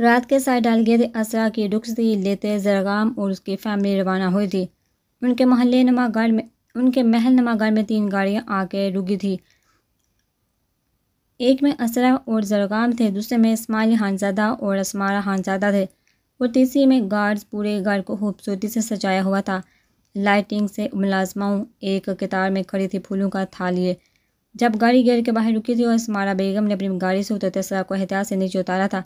रात के साथ डाल गए थे असरा की डुक्स थी लेते जरगाम और उसकी फैमिली रवाना हुई थी उनके महल नमा में उनके महल नमा में तीन गाड़ियाँ आके रुकी थी एक में असरा और जरगाम थे दूसरे में इसमाली हानजादा और असमारा हानजादा थे और तीसरी में गार्ड्स पूरे गार्ड को खूबसूरती से सजाया हुआ था लाइटिंग से मुलाजमाओं एक कतार में खड़ी थी फूलों का था लिए जब गाड़ी गेट के बाहर रुकी थी और इसमारा बेगम ने अपनी गाड़ी से उतरते असरा को एहतियात से नीचे उतारा था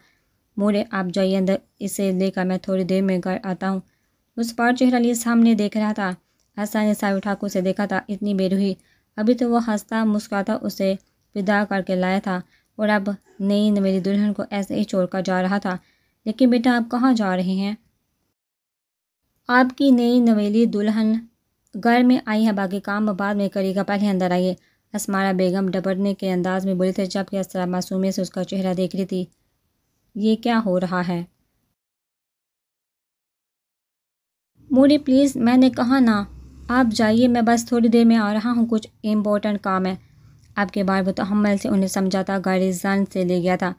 मोरे आप जाइए अंदर इसे लेकर मैं थोड़ी देर में घर आता हूँ उस पर चेहरा लिए सामने देख रहा था हंसा ने साहब ठाकुर से देखा था इतनी बेर हुई अभी तो वह हंसता मुस्कुराता उसे विदा करके लाया था और अब नई मेरी दुल्हन को ऐसे ही छोड़कर जा रहा था लेकिन बेटा आप कहाँ जा रहे हैं आपकी नई नवेली दुल्हन घर में आई है बाकी काम बाद में करेगा पहले अंदर आइए असमारा बेगम डबरने के अंदाज में बोले थे जबकि असरा मासूमे से उसका चेहरा देख रही थी ये क्या हो रहा है मोरी प्लीज़ मैंने कहा ना आप जाइए मैं बस थोड़ी देर में आ रहा हूँ कुछ इम्पोर्टेंट काम है आपके बार वो तो हमल से उन्हें समझाता गाड़ी जान से ले गया था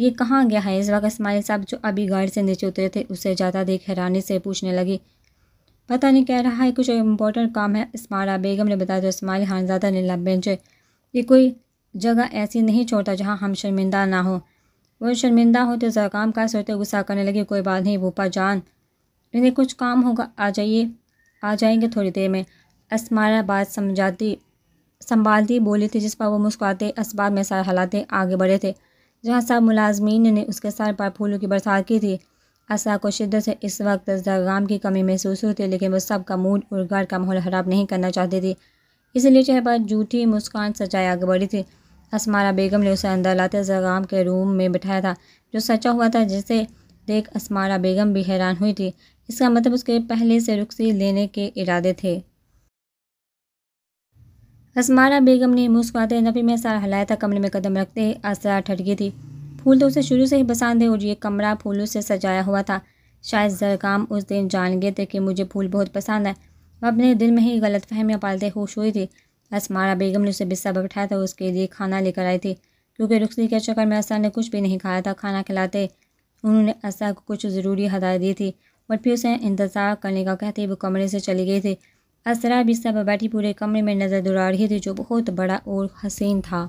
ये कहाँ गया है इस वक्त इसमाइल साहब जो अभी गाड़ी से नीचे उतरे थे उसे ज्यादा देख हैरानी से पूछने लगी पता नहीं कह रहा है कुछ इम्पोर्टेंट काम है इसमारा बेगम ने बताया तो इस्माइल खानजादा ने लबेंचे ये कोई जगह ऐसी नहीं छोड़ता जहाँ हम शर्मिंदा ना हो वो शर्मिंदा होते जरकाम का होते गुस्सा करने लगे कोई बात नहीं भूपा जान इन्हें कुछ काम होगा आ जाइए आ जाएंगे थोड़ी देर में असमारा बात समझाती संभालती बोली थी जिस पर वो मुस्कुराते असबाब में सार हलाते आगे बढ़े थे जहाँ सब मुलाजमीन ने उसके सर पर फूलों की बरसात की थी असा को शिद्दत से इस वक्त जरगाम की कमी महसूस होती लेकिन वो सब का मूड और घर का माहौल ख़राब नहीं करना चाहती थी इसलिए चाहे पर जूठी मुस्कान सजाए आगे बढ़ी थी असमारा बेगम ने उसे अंदर लाते जगाम के रूम में बिठाया था जो सचा हुआ था जिसे देख असमारा बेगम भी हैरान हुई थी इसका मतलब उसके पहले से रुखसी लेने के इरादे थे असमारा बेगम ने मुस्कुराते नफी में सारा हलाया था कमरे में कदम रखते ही असरा ठटकी थी फूल तो उसे शुरू से ही पसंद है और ये कमरा फूलों से सजाया हुआ था शायद जरकाम उस दिन जान गए थे कि मुझे फूल बहुत पसंद है वह अपने दिल में ही गलत फहमियाँ पालते होश हुई थी असमारा बेगम ने उसे बिस्सा पर बैठाया था उसके लिए खाना लेकर आई थी क्योंकि रुखसी के चक्कर में असा ने कुछ भी नहीं खाया था खाना खिलाते उन्होंने असा को कुछ ज़रूरी हदायत दी थी और फिर उसे इंतज़ार करने का कहते वो कमरे से चली गई थी असरा बिस्सा पर बैठी पूरे कमरे में नज़र दुरा रही थी जो बहुत बड़ा और हसीन था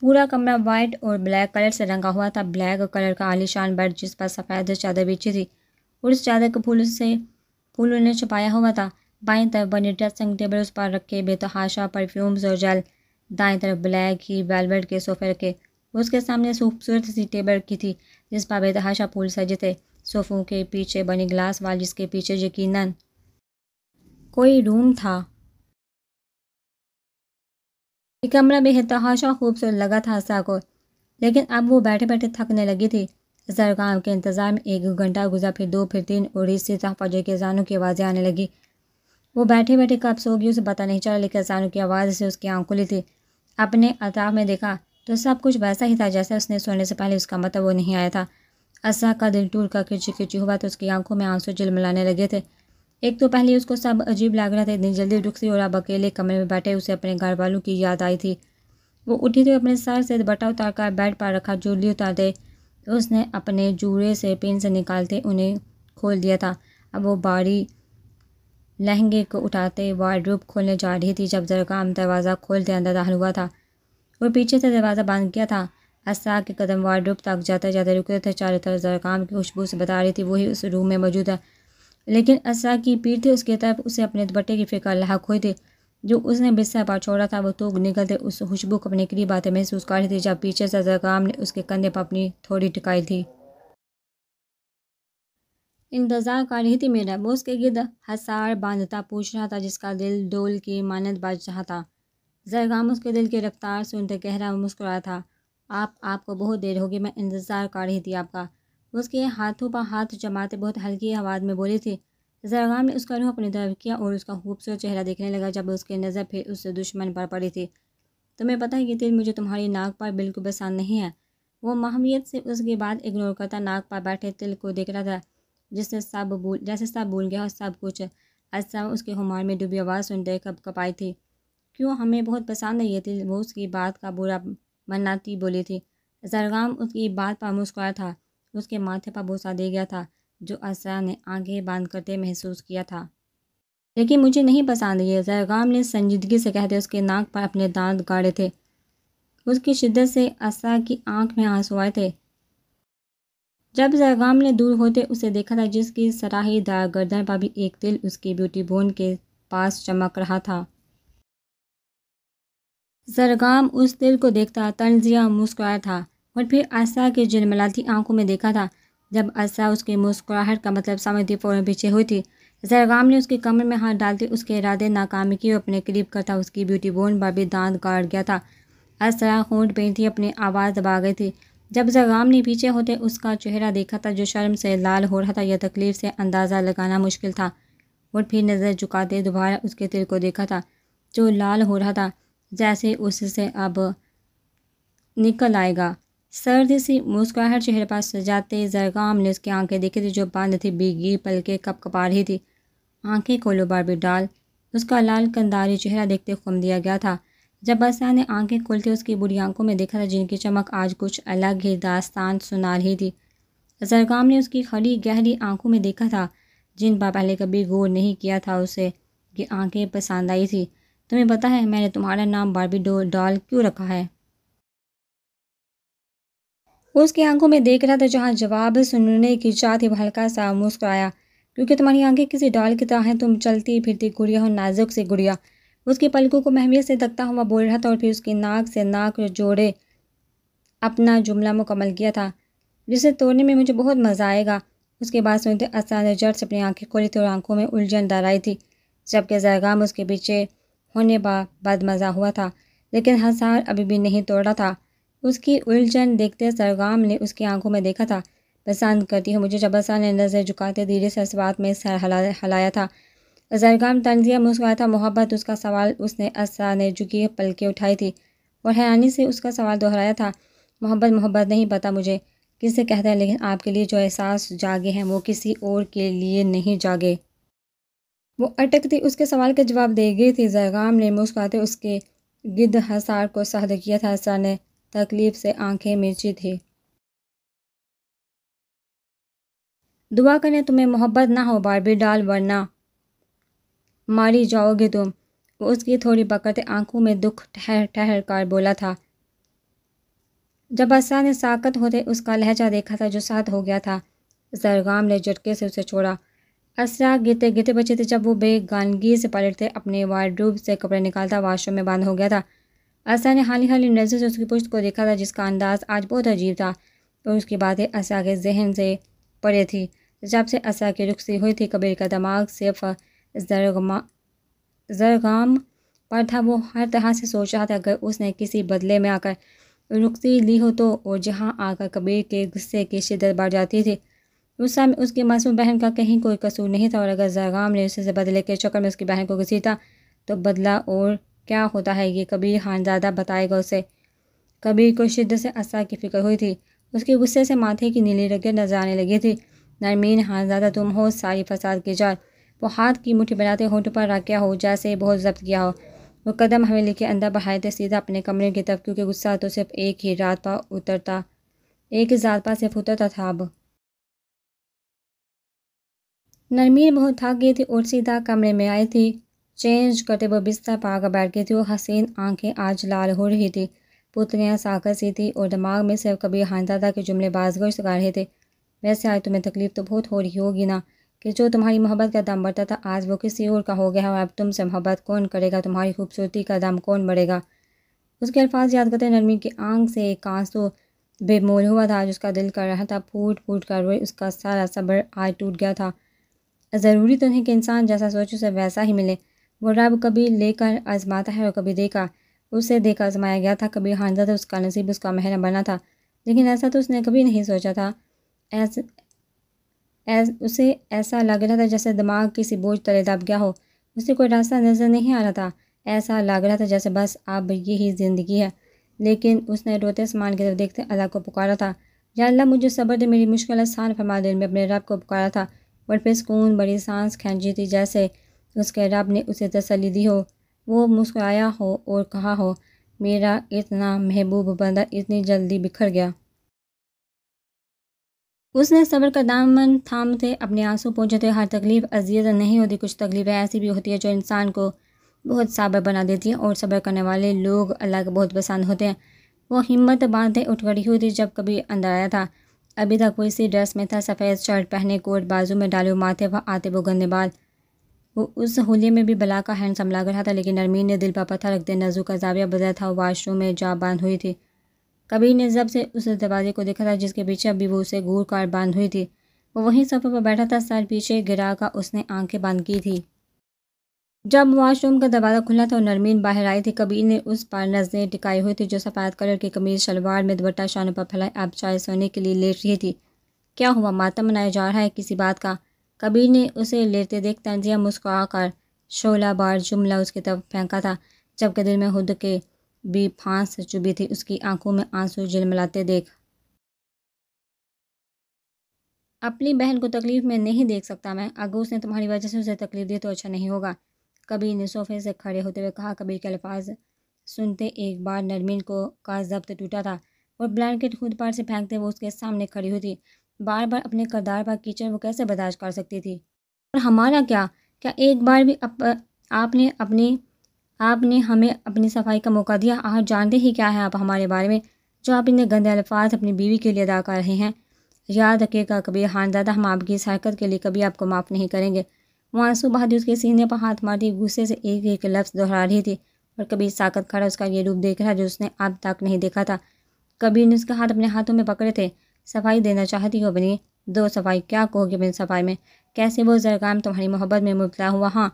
पूरा कमरा वाइट और ब्लैक कलर से रंगा हुआ था ब्लैक कलर का आलिशान बेड जिस पर सफ़ेद चादर बिछी थी और उस चादर को फूल से फूलों ने छुपाया हुआ था बाएं तरफ बने ड्रेसिंग टेबल उस पर रखे बेतहाशा परफ्यूम्स और जेल दाएं तरफ ब्लैक ही वेलवेट के सोफे रखे उसके सामने खूबसूरत सी टेबल रखी थी जिस पर बेतहाशा फूल सजे थे सोफों के पीछे बने ग्लास वाल जिसके पीछे यकीनन कोई रूम था ये कमरा बेतहाशा खूबसूरत लगा था असा को लेकिन अब वो बैठे बैठे थकने लगी थी जरगाम के इंतज़ार में एक घंटा गुजरा फिर दो फिर तीन और इसी तरह के जानों की आवाज़ें आने लगी वो बैठे बैठे कब सो गई उसे पता नहीं चला लेकिन सानू की आवाज़ से उसकी आँख खुली थी अपने अताब में देखा तो सब कुछ वैसा ही था जैसा उसने सोने से पहले उसका मतलब वो नहीं आया था असा का दिल टूट कर खिड़ची खिड़ची हुआ तो उसकी आंखों में आंसू मिलाने लगे थे एक तो पहले उसको सब अजीब लग रहा था इतनी जल्दी रुक और अब अकेले कमरे में बैठे उसे अपने घर वालों की याद आई थी वो उठी तो अपने सर से बटा उतार कर बेड पर रखा जूली उतारते उसने अपने जूड़े से पिन से निकालते उन्हें खोल दिया था अब वो बारी लहंगे को उठाते रूप खोलने जा रही थी जब जरकाम दरवाज़ा खोलते अंदर दाहल हुआ था वो पीछे से दरवाज़ा बंद किया था असा के कदम रूप तक जाते जाते रुकते थे चारों तरफ जरकाम की खुशबू से बता रही थी वही उस रूम में मौजूद है लेकिन असा की पीठ थी उसके तरफ उसे अपने दुपट्टे की फिक्र लाक हुई थी जो उसने बिस्सा पर छोड़ा था वो तूग निकलते उस खुशबू को अपने करीब आते महसूस कर रही थी जब पीछे से जरकाम ने उसके कंधे पर अपनी थोड़ी टिकाई थी इंतज़ार कर रही थी मेरा वो उसके गिरद हसार बांधता पूछ रहा था जिसका दिल डोल की मानत रहा था जरगाम उसके दिल की रफ्तार सुनते गहरा मुस्कुराया था आप आपको बहुत देर होगी मैं इंतज़ार कर रही थी आपका वो उसके हाथों पर हाथ जमाते बहुत हल्की आवाज़ में बोली थी जरगाम ने उसका रूह अपनी तरफ किया और उसका खूबसूरत चेहरा देखने लगा जब उसकी नज़र फिर उस दुश्मन पर पड़ी थी तुम्हें पता है कि तिल मुझे तुम्हारी नाक पर बिल्कुल पसंद नहीं है वो माहमियत से उसके बाद इग्नोर करता नाक पर बैठे तिल को देख रहा था जिसने सब भूल जैसे सब भूल गया और सब कुछ अच्छा उसके हुमार में डूबी आवाज़ सुनते कप कपाई थी क्यों हमें बहुत पसंद आई थी वो उसकी बात का बुरा मनाती बोली थी जरगाम उसकी बात पर मुस्कुरा था उसके माथे पर भूसा दे गया था जो असरा ने आंखें बांध करते महसूस किया था लेकिन मुझे नहीं पसंद ये जरगाम ने संजीदगी से कहते उसके नाक पर अपने दांत गाड़े थे उसकी शिद्दत से असरा की आंख में आंसू आए थे जब जयगाम ने दूर होते उसे देखा था जिसकी दार गर्दन पर भी एक तिल उसकी ब्यूटी बोन के पास चमक रहा था जरगाम उस तिल को देखता तंजिया मुस्कुराया था और फिर आशा के जिलमलाती आंखों में देखा था जब आशा उसकी मुस्कुराहट का मतलब समझती फ़ौरन पीछे हुई थी जरगाम ने उसके कमर में हाथ डालते उसके इरादे नाकामी और अपने करीब करता उसकी ब्यूटी बोन पर भी दांत गाड़ गया था असरा खूंट पहनती अपनी आवाज़ दबा गई थी जब जगाम ने पीछे होते उसका चेहरा देखा था जो शर्म से लाल हो रहा था या तकलीफ़ से अंदाज़ा लगाना मुश्किल था और फिर नज़र झुकाते दोबारा उसके दिल को देखा था जो लाल हो रहा था जैसे उससे अब निकल आएगा सर्द सी मुस्कुराहट चेहरे पर सजाते जरगाम ने उसकी आंखें देखी थी जो बंद थी बीगी पल के कप कपा रही थी आंखें लोबार भी डाल उसका लाल कंदारी चेहरा देखते खुम दिया गया था जब बसा ने आंखें खोल के उसकी बुरी आंखों में देखा था तो जिनकी चमक आज कुछ अलग ही दास्तान सुना रही थी जरगाम ने उसकी खड़ी गहरी आंखों में देखा था जिन पर पहले कभी गौर नहीं किया था उसे ये आंखें पसंद आई थी तुम्हें पता है मैंने तुम्हारा नाम बारबी डो डॉल क्यों रखा है उसकी आंखों में देख रहा था जहाँ जवाब सुनने की चाह थी हल्का सा मुस्कुराया क्योंकि तुम्हारी आंखें किसी डॉल की तरह हैं तुम चलती फिरती गुड़िया हो नाजुक से गुड़िया उसकी पलकों को महमियत से दखता हुआ बोल रहा था और फिर उसकी नाक से नाक जोड़े अपना जुमला मुकम्मल किया था जिसे तोड़ने में मुझे बहुत मज़ा आएगा उसके बाद सुनते असान ने से अपनी आंखें खोली थी और आंखों में उलझन आई थी जबकि जरगाम उसके पीछे होने बा, बाद मज़ा हुआ था लेकिन हसार अभी भी नहीं तोड़ा था उसकी उलझन देखते सरगाम ने उसकी आंखों में देखा था पसंद करती हूँ मुझे जब जबसा ने नज़र झुकाते धीरे से इस बात में सर हला हलाया था जरगाम तंजिया मुस्कुरा था मोहब्बत उसका सवाल उसने असा ने झुकी पलके उठाई थी और हैरानी से उसका सवाल दोहराया था मोहब्बत मोहब्बत नहीं पता मुझे किससे कहते हैं लेकिन आपके लिए जो एहसास जागे हैं वो किसी और के लिए नहीं जागे वो अटकती उसके सवाल का जवाब दे गई थी जरगाम ने मुस्कुराते उसके गिद्ध हसार को सहद किया था असा ने तकलीफ से आंखें मिर्ची थी दुआ करें तुम्हें मोहब्बत ना हो बारबी डाल वरना मारी जाओगे तुम वो उसकी थोड़ी पकड़ते आंखों में दुख ठहर ठहर कर बोला था जब बादशाह ने साकत होते उसका लहजा देखा था जो साथ हो गया था जरगाम ने झटके से उसे छोड़ा असरा गिरते गिरते बचे थे जब वो बेगानगी से पलटते अपने वार्डरूब से कपड़े निकालता वाशरूम में बंद हो गया था असरा ने हाली हाली नजर से उसकी पुश्त को देखा था जिसका अंदाज आज बहुत अजीब था और उसकी बातें असरा के जहन से पड़े थी जब से असरा की सी हुई थी कबीर का दिमाग सिर्फ जरगमा जरगाम पर था वो हर तरह से सोच रहा था अगर उसने किसी बदले में आकर रुकती ली हो तो और जहाँ आकर कबीर के गुस्से की शिदत बढ़ जाती थी गुस्सा में उसकी मासूम बहन का कहीं कोई कसूर नहीं था और अगर जरगाम ने उससे बदले के चक्कर में उसकी बहन को घसीटा तो बदला और क्या होता है ये कबीर खानजादा बताएगा उसे कबीर को शिद्दत से असा की फिक्र हुई थी उसके गुस्से से माथे की नीली रगे नजर आने लगी थी नरमीन खानजादा तुम हो सारी फसाद की जात वो हाथ की मुठ्ठी बनाते होंठों पर गया हो जैसे बहुत जब्त किया हो वो कदम हवेली के अंदर बढ़ाए थे सीधा अपने कमरे की तरफ क्योंकि गुस्सा तो सिर्फ एक ही रात पर उतरता एक ही रात पर सिर्फ उतरता था अब नरमीन बहुत थक गई थी और सीधा कमरे में आई थी चेंज करते वो बिस्तर पर आकर बैठ गई थी वो हसीन आंखें आज लाल हो रही थी पुतलियाँ साकर सी थी और दिमाग में सिर्फ कभी था के जुमले बाजगोश गा रहे थे वैसे आज तुम्हें तकलीफ़ तो बहुत हो रही होगी ना कि जो तुम्हारी मोहब्बत का दाम बढ़ता था आज वो किसी और का हो गया और अब तुमसे मोहब्बत कौन करेगा तुम्हारी खूबसूरती का दाम कौन बढ़ेगा उसके अल्फाज याद करते नरमी की आंख से एक आंसू बेमोल हुआ था उसका दिल कर रहा था फूट फूट कर रोए उसका सारा सब्र आज टूट गया था ज़रूरी तो नहीं कि इंसान जैसा सोचे उसे वैसा ही मिले वो रब कभी लेकर आजमाता है और कभी देखा उसे देखा आजमाया गया था कभी हानजा था उसका नसीब उसका महरा बना था लेकिन ऐसा तो उसने कभी नहीं सोचा था ऐसा ऐस, उसे ऐसा लग रहा था जैसे दिमाग किसी बोझ तले दब गया हो उसे कोई रास्ता नज़र नहीं आ रहा था ऐसा लग रहा था जैसे बस अब यही ज़िंदगी है लेकिन उसने रोते समान की तरफ देखते अल्लाह को पुकारा था या अल्लाह मुझे सब्र दे मेरी मुश्किल आसान फरमा दे में अपने रब को पुकारा था और फिर सुकून बड़ी सांस खींची थी जैसे उसके रब ने उसे तसली दी हो वो मुस्कुराया हो और कहा हो मेरा इतना महबूब बंदा इतनी जल्दी बिखर गया उसने सबर का दामन थामते अपने आंसू पहुँचते हर तकलीफ़ अजीज नहीं होती कुछ तकलीफ़ें ऐसी भी होती है जो इंसान को बहुत साबर बना देती है और सबर करने वाले लोग अल्लाह के बहुत पसंद होते हैं वो हिम्मत बांधे उठ खड़ी हुई थी जब कभी अंदर आया था अभी तक वो इसी ड्रेस में था सफ़ेद शर्ट पहने कोट बाजू में डाले माथे व आते वो गंदे बाल वो उस होली में भी बला का हैंडसम संभला रहा था लेकिन नरमीन ने दिल पर पत्थर रखते नजू का जाविया बदला था वाशरूम में जा बांध हुई थी कबीर ने जब से उस दरवाजे को देखा था जिसके पीछे अभी वो उसे घूर कार बांध हुई थी वो वहीं सफ़े पर बैठा था सर पीछे गिरा का उसने आंखें बंद की थी जब वॉशरूम का दरवाज़ा खुला था और नरमीन बाहर आई थी कबीर ने उस पर नजरें टिकाई हुई थी जो सफ़ेद कलर की कमीज शलवार में दुबट्टा शानों पर फैलाए अब चाय सोने के लिए लेट रही थी क्या हुआ मातम मनाया जा रहा है किसी बात का कबीर ने उसे लेटते देख तंजिया मुस्कुरा कर शोला बार जुमला उसकी तरफ फेंका था जबकि दिल में खुद के भी फांस चुभी थी उसकी आंखों में आंसू झिलमिलाते देख अपनी बहन को तकलीफ़ में नहीं देख सकता मैं अगर उसने तुम्हारी वजह से उसे तकलीफ़ दी तो अच्छा नहीं होगा कबीर ने सोफे से खड़े होते हुए कहा कबीर के अल्फाज सुनते एक बार नरमीन को का जब्त टूटा था और ब्लैंकेट खुद पार से फेंकते वो उसके सामने खड़ी हुई थी बार बार अपने करदार पर कीचड़ वो कैसे बर्दाश्त कर सकती थी और हमारा क्या क्या एक बार भी अप, आपने अपनी आपने हमें अपनी सफाई का मौका दिया आप जानते ही क्या है आप हमारे बारे में जो आप इतने गंदे अल्फाज अपनी बीवी के लिए अदा कर रहे हैं याद रखिएगा हान दादा हम आपकी इस हरकत के लिए कभी आपको माफ़ नहीं करेंगे वो बहादुर उसके सीने पर हाथ दी गुस्से से एक एक लफ्ज़ दोहरा रही थी और कभी साकत खड़ा उसका ये रूप देख रहा जो उसने अब तक नहीं देखा था कभी ने उसके हाथ अपने हाथों में पकड़े थे सफाई देना चाहती हो बनी दो सफाई क्या कहोगे बिन सफाई में कैसे वो जरगाम तुम्हारी मोहब्बत में मुबला हुआ हाँ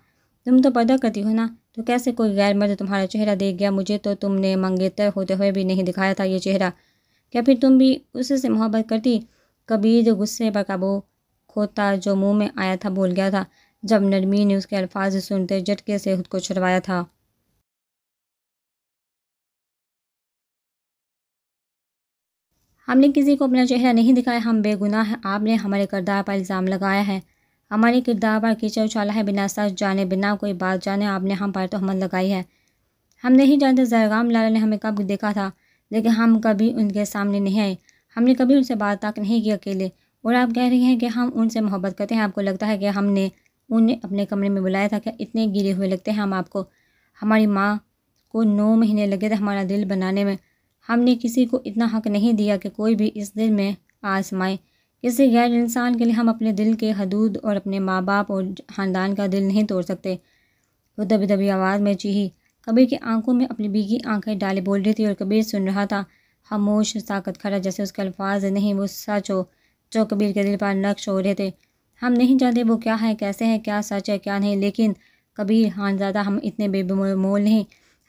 तुम तो पर्दा करती हो ना तो कैसे कोई गैर मर्द तुम्हारा चेहरा देख गया मुझे तो तुमने मंगेतर होते हुए भी नहीं दिखाया था ये चेहरा क्या फिर तुम भी उससे मोहब्बत करती कबीर गुस्से पर काबू खोता जो मुंह में आया था बोल गया था जब नरमी ने उसके अल्फाज सुनते झटके से खुद को छुड़वाया था हमने किसी को अपना चेहरा नहीं दिखाया हम बेगुनाह हैं आपने हमारे करदार पर इल्ज़ाम लगाया है हमारे किरदार पर कीचड़ उछाला है बिना सच जाने बिना कोई बात जाने आपने हम पर तो हमत लगाई है हम नहीं जानते जरगाम लाला ने हमें कब देखा था लेकिन हम कभी उनके सामने नहीं आए हमने कभी उनसे बात तक नहीं की अकेले और आप कह रही हैं कि हम उनसे मोहब्बत करते हैं आपको लगता है कि हमने उन्हें अपने कमरे में बुलाया था कि इतने गिरे हुए लगते हैं हम आपको हमारी माँ को नौ महीने लगे थे हमारा दिल बनाने में हमने किसी को इतना हक नहीं दिया कि कोई भी इस दिल में आजमाए किसी गैर इंसान के लिए हम अपने दिल के हदूद और अपने माँ बाप और ख़ानदान का दिल नहीं तोड़ सकते वो दबी दबी आवाज़ में चीही कबीर की आंखों में अपनी भीगी आंखें डाले बोल रही थी और कबीर सुन रहा था खामोश ताकत खड़ा जैसे उसके अल्फाज नहीं वो सच हो जो कबीर के दिल पर नक्श हो रहे थे हम नहीं जानते वो क्या है कैसे है क्या सच है क्या नहीं लेकिन कबीर हानजादा हम इतने बेबमोल नहीं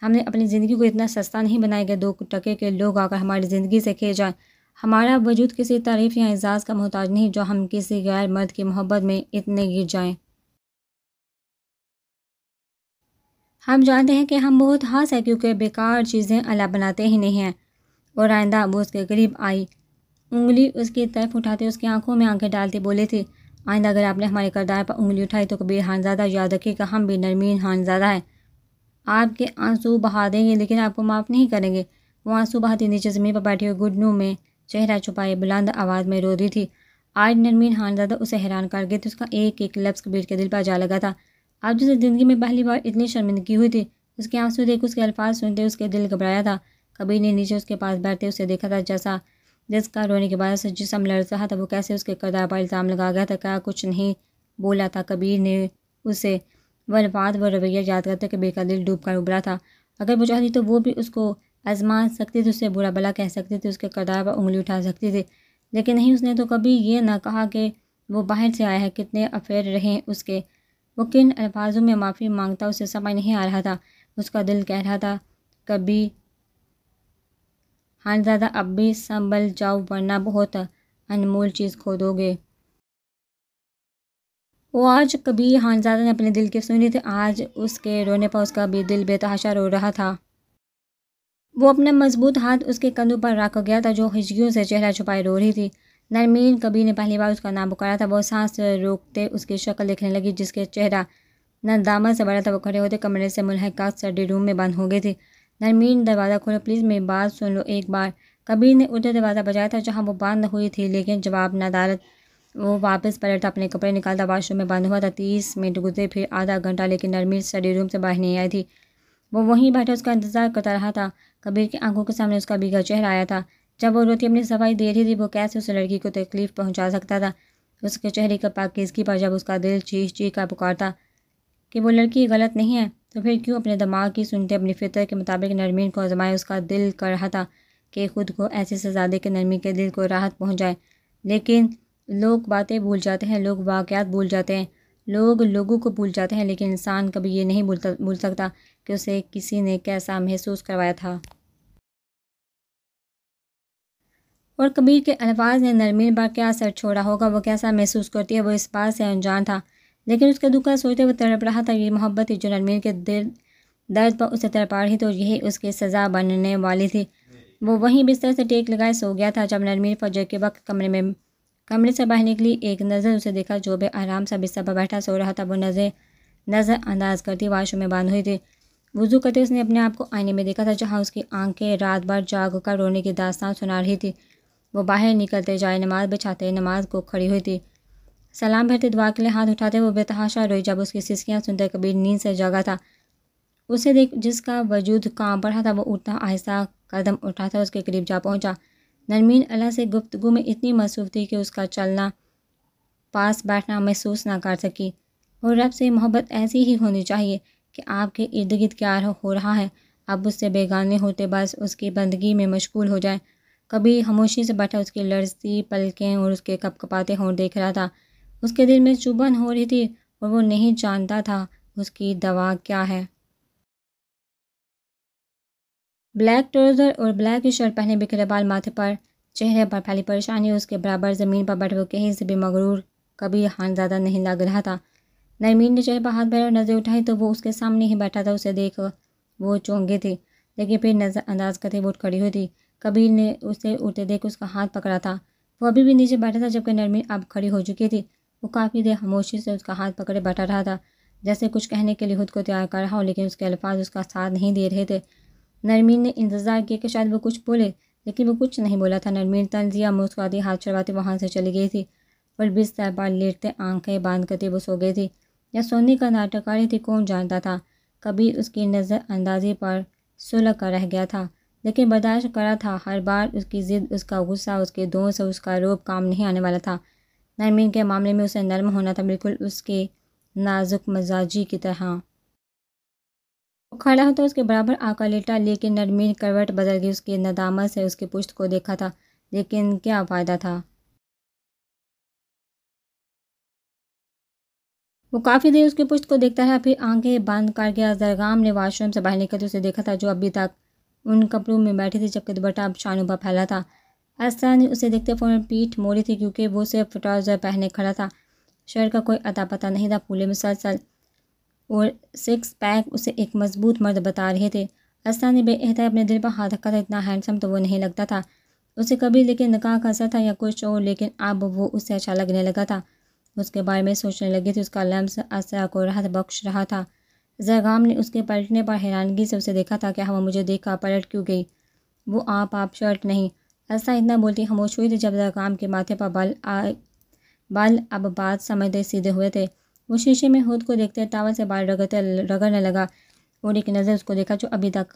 हमने अपनी ज़िंदगी को इतना सस्ता नहीं बनाया कि दो टके के लोग आकर हमारी ज़िंदगी से खे जाए हमारा वजूद किसी तारीफ़ या एजाज़ का मोहताज नहीं जो हम किसी गैर मर्द की मोहब्बत में इतने गिर जाएं। हम जानते हैं कि हम बहुत हास है क्योंकि बेकार चीज़ें अल्लाह बनाते ही नहीं हैं और आइंदा वो उसके करीब आई उंगली उसकी तरफ उठाते उसकी आंखों में आंखें डालते बोले थे आइंदा अगर आपने हमारे करदार पर उंगली उठाई तो कबीर हानजादा याद रखिएगा हम भी नरमीन हानजादा है आपके आंसू बहा देंगे लेकिन आपको माफ़ नहीं करेंगे वो आंसू बहाती नीचे ज़मीन पर बैठे हुए गुडनू में चेहरा छुपाए बुलंद आवाज़ में रो रही थी आज नरमीन खानजादा उसे हैरान कर गए थे उसका एक एक लफ्स कबीर के दिल पर जा लगा था आज जिसे ज़िंदगी में पहली बार इतनी शर्मिंदगी हुई थी उसके आंसू देख उसके अल्फाज सुनते उसके दिल घबराया था कबीर ने नीचे उसके पास बैठते उसे देखा था जैसा जिसका रोने के बाद उससे जिसम लड़ रहा था वो कैसे उसके करदार पर इल्ज़ाम लगा गया था क्या कुछ नहीं बोला था कबीर ने उसे वह अल्फाज व रवैया याद करते कबीर का दिल डूब कर उभरा था अगर वो चाहती तो वो भी उसको आजमा सकते थे उसे बुरा भला कह सकते थे उसके कदार पर उंगली उठा सकते थे लेकिन नहीं उसने तो कभी ये ना कहा कि वो बाहर से आया है कितने अफेयर रहे उसके वो किन अल्फाजों में माफ़ी मांगता उसे समझ नहीं आ रहा था उसका दिल कह रहा था कभी हाँ दादा अब भी संभल जाओ वरना बहुत अनमोल चीज़ खो दोगे वो आज कभी हानजादा ने अपने दिल की सुनी थी आज उसके रोने पर उसका भी दिल बेतहाशा रो रहा था वो अपना मजबूत हाथ उसके कंधों पर रख गया था जो हिचकियों से चेहरा छुपाए रो रही थी नरमीन कबीर ने पहली बार उसका नाम पुकारा था वो सांस रोकते उसकी शक्ल देखने लगी जिसके चेहरा न दामन से बड़ा था वो खड़े होते कमरे से मुलहका स्टडी रूम में बंद हो गए थे नरमीन दरवाज़ा खोलो प्लीज़ मेरी बात सुन लो एक बार कबीर ने उधर दरवाज़ा बजाया था जहाँ वो बंद हुई थी लेकिन जवाब नदारत वो वापस पलटता अपने कपड़े निकालता वाशरूम में बंद हुआ था तीस मिनट गुजरे फिर आधा घंटा लेकिन नरमीन स्टडी रूम से बाहर नहीं आई थी वो वहीं बैठे उसका इंतज़ार करता रहा था कबीर की आंखों के सामने उसका बिगड़ चेहरा आया था जब वो रोती अपनी सफाई दे रही थी वो कैसे उस लड़की को तकलीफ पहुंचा सकता था उसके चेहरे का पाकिजगी पर जब उसका दिल चीख चीख का पुकारता कि वो लड़की गलत नहीं है तो फिर क्यों अपने दिमाग की सुनते अपनी फितर के मुताबिक नरमीन को आजमाए उसका दिल कर रहा था कि खुद को ऐसे सजादे के नरमी के दिल को राहत पहुँचाए लेकिन लोग बातें भूल जाते हैं लोग वाक़ भूल जाते हैं लोग लोगों को भूल जाते हैं लेकिन इंसान कभी ये नहीं भूलता भूल सकता कि उसे किसी ने कैसा महसूस करवाया था और कबीर के अल्फाज ने नरमीन पर क्या असर छोड़ा होगा वो कैसा महसूस करती है वो इस बात से अनजान था लेकिन उसके दुख का सोचते हुए तड़प रहा था ये मोहब्बत थी जो नरमीन के दिल दर्द पर उसे तड़पा रही तो यही उसकी सज़ा बनने वाली थी वो वहीं बिस्तर से टेक लगाए सो गया था जब नरमीन फजर के वक्त कमरे में कमरे से बाहर निकली एक नज़र उसे देखा जो भी आराम सा बिस्तर पर बैठा सो रहा था वो नज़र नज़रअंदाज करती वाशरूम में बंद हुई थी वजू करते उसने अपने आप को आईने में देखा था जहाँ उसकी आंखें रात भर जाग कर रोने की दास्तान सुना रही थी वो बाहर निकलते जाए नमाज बिछाते नमाज को खड़ी हुई थी सलाम भरते दुआ के लिए हाथ उठाते वो बेतहाशा रोई जब उसकी सिसकियाँ सुनते कबीर नींद से जागा था उसे देख जिसका वजूद काम पड़ा था वो उठता आहिस्ता कदम उठाता उसके करीब जा पहुँचा नरमीन अला से गुफ्तु में इतनी मसरूफ़ थी कि उसका चलना पास बैठना महसूस ना कर सकी और रब से मोहब्बत ऐसी ही होनी चाहिए कि आपके इर्द गिर्द क्या हो रहा है अब उससे बेगाने होते बस उसकी बंदगी में मशगूल हो जाए कभी खामोशी से बैठा उसकी लड़ती पलकें और उसके कपकपाते हों देख रहा था उसके दिल में चुभन हो रही थी और वो नहीं जानता था उसकी दवा क्या है ब्लैक ट्रोजर और ब्लैक शर्ट पहने बिखरे बाल माथे पर चेहरे पर फैली परेशानी उसके बराबर ज़मीन पर बैठे हुए कहीं से भी मगरूर कभी ज़्यादा नहीं लग रहा था नरमीन ने चेहरे पर हाथ भैर नज़र उठाई तो वो उसके सामने ही बैठा था उसे देख वो चौंगे थे लेकिन फिर नजर अंदाज करते वो खड़ी हुई थी कबीर ने उसे उठते देख उसका हाथ पकड़ा था वो अभी भी नीचे बैठा था जबकि नरमीन अब खड़ी हो चुकी थी वो काफ़ी देर खामोशी से उसका हाथ पकड़े बैठा रहा था जैसे कुछ कहने के लिए खुद को तैयार कर रहा हो लेकिन उसके अल्फाज उसका साथ नहीं दे रहे थे नरमीन ने इंतज़ार किया कि शायद वो कुछ बोले लेकिन वो कुछ नहीं बोला था नरमीन तंजिया मुस्कुराती हाथ चढ़वाते वहाँ से चली गई थी और बिस साहबान लेटते आंखें बांध करते वो सो गई थी या सोने का नाटक आ रही थी कौन जानता था कभी उसकी नज़रअंदाजी पर सुलग का रह गया था लेकिन बर्दाश्त करा था हर बार उसकी ज़िद उसका गुस्सा उसके दोस्त से उसका रोब काम नहीं आने वाला था नरमीन के मामले में उसे नरम होना था बिल्कुल उसके नाजुक मजाजी की तरह खड़ा होता उसके बराबर आका लेटा लेकिन नरमीन करवट बदल गई उसकी नदामत से उसकी पुश्त को देखा था लेकिन क्या फ़ायदा था वो काफ़ी देर उसके पुश्त को देखता रहा फिर आंखें बंद कर गया जरगाम ने वाशरूम से बाहर निकलते उसे देखा था जो अभी तक उन कपड़ों में बैठी थे जबकि दुपट्टा अब शानुबा फैला था अस्ता ने उसे देखते फ़ौरन पीठ मोड़ी थी क्योंकि वो सिर्फ ट्राउज़र पहने खड़ा था शहर का कोई अता पता नहीं था फूले में सल और सिक्स पैक उसे एक मजबूत मर्द बता रहे थे अस्था ने बेहतर अपने दिल पर हाथ रखा था इतना हैंडसम तो वो नहीं लगता था उसे कभी लेकिन निकाह का असर था या कुछ और लेकिन अब वो उससे अच्छा लगने लगा था उसके बारे में सोचने लगी थी उसका लम्स असा को राहत बख्श रहा था जैगाम ने उसके पलटने पर हैरानगी से उसे देखा था कि हवा मुझे देखा पलट क्यों गई वो आप आप शर्ट नहीं ऐसा इतना बोलती खामोश हुई थी जब जैगाम के माथे पर बाल आ बाल अब बात समझते सीधे हुए थे वो शीशे में खुद को देखते तावा से बाल रगड़ते रगड़ने लगा और एक नज़र उसको देखा जो अभी तक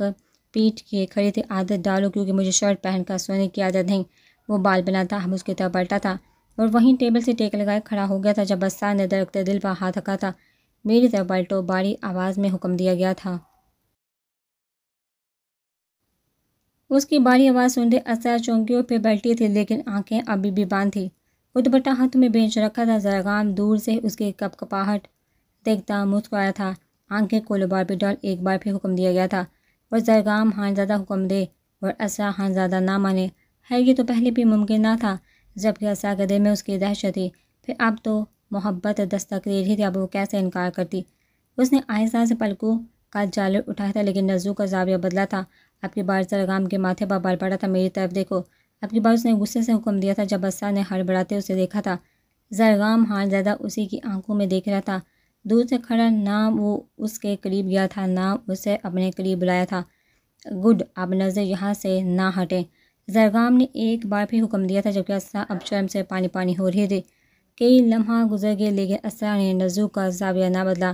पीट के खड़े थे आदत डालो क्योंकि मुझे शर्ट पहनकर सोने की आदत नहीं वो बाल बनाता हम उसकी तरफ बैठा था और वहीं टेबल से टेक लगाए खड़ा हो गया था जब बस्तार ने दरकते दिल पर हाथ रखा था मेरी तरफ पलटो बारी आवाज़ में हुक्म दिया गया था उसकी बारी आवाज़ सुनते असर चौंकी और फिर बैठी थी लेकिन आंखें अभी भी बांध थी उदबटा हाथ में बेच रखा था जरागाम दूर से उसके कप कपाहट देखता मुस्कुराया था आंखें कोलोबार पर डाल एक बार फिर हुक्म दिया गया था और जरगाम हानजादा हुक्म दे और असरा हानजादा ना माने है ये तो पहले भी मुमकिन ना था जबकि असरा के दिल में उसकी दहशत थी फिर अब तो मोहब्बत दे रही थी अब वो कैसे इनकार करती उसने आहिस्ता से पलकू का जाल उठाया था लेकिन नजू का जाविया बदला था आपकी बार जरगाम के माथे पर बाल पड़ा था मेरी तरफ देखो आपकी बार उसने गुस्से से हुक्म दिया था जब बस्सा ने हड़बड़ाते उसे देखा था जरगाम हाल ज़्यादा उसी की आंखों में देख रहा था दूर से खड़ा ना वो उसके करीब गया था ना उसे अपने करीब बुलाया था गुड आप नज़र यहाँ से ना हटें जरगाम ने एक बार फिर हुक्म दिया था जबकि असरा अब शर्म से पानी पानी हो रही थी कई लम्हा गुजर गए लेकिन असरा ने नजू का जाविया ना बदला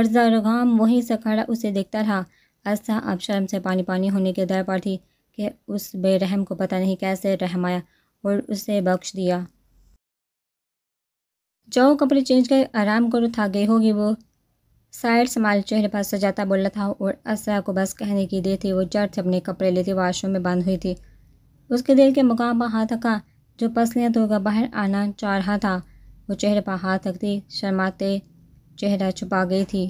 और जरगाम वहीं से खड़ा उसे देखता रहा असरा अब शर्म से पानी पानी होने के दर पर थी कि उस बेरहम को पता नहीं कैसे रहमाया और उसे बख्श दिया जाओ कपड़े चेंज कर आराम करो था गई होगी वो साइड संभाल चेहरे पर सजाता बोला था और असरा को बस कहने की दे थी वो जट से अपने कपड़े लेते वाशरूम में बंद हुई थी उसके दिल के मुकाम पर हाथ थका जो पसलियाँ धोकर तो बाहर आना चाह रहा था वो चेहरे पर हाथ थकती शर्माते चेहरा छुपा गई थी